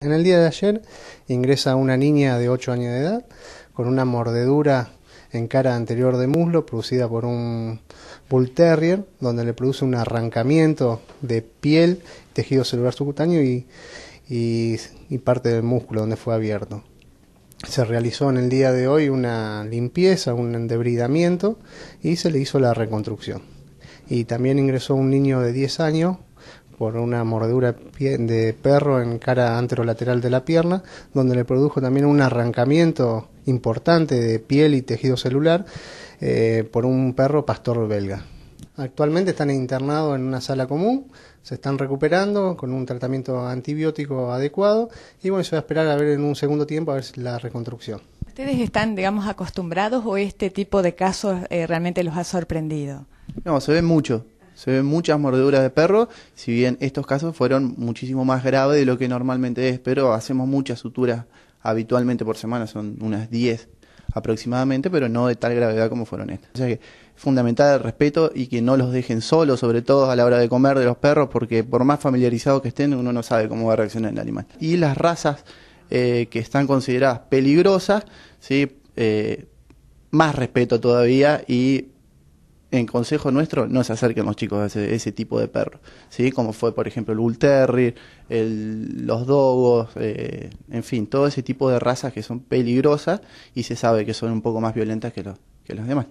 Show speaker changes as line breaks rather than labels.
En el día de ayer ingresa una niña de 8 años de edad con una mordedura en cara anterior de muslo producida por un bull terrier donde le produce un arrancamiento de piel, tejido celular subcutáneo y, parte del músculo donde fue abierto. Se realizó en el día de hoy una limpieza, un endebridamiento y se le hizo la reconstrucción. Y también ingresó un niño de 10 años por una mordedura de perro en cara anterolateral de la pierna, donde le produjo también un arrancamiento importante de piel y tejido celular eh, por un perro pastor belga. Actualmente están internados en una sala común, se están recuperando con un tratamiento antibiótico adecuado y bueno, se va a esperar a ver en un segundo tiempo a ver la reconstrucción.
¿Ustedes están, digamos, acostumbrados o este tipo de casos eh, realmente los ha sorprendido?
No, se ve mucho
se ven muchas mordeduras de perro, si bien estos casos fueron muchísimo más graves de lo que normalmente es, pero hacemos muchas suturas habitualmente por semana, son unas 10 aproximadamente, pero no de tal gravedad como fueron estas. O sea que fundamental el respeto y que no los dejen solos, sobre todo a la hora de comer de los perros, porque por más familiarizados que estén, uno no sabe cómo va a reaccionar el animal. Y las razas eh, que están consideradas peligrosas, ¿sí? Eh, más respeto todavía y en consejo nuestro, no se acerquen los chicos a ese, tipo de perros, ¿sí? Como fue, por ejemplo, el Bull Terrier, los Dogos, eh, en fin, todo ese tipo de razas que son peligrosas y se sabe que son un poco más violentas que, los que los demás.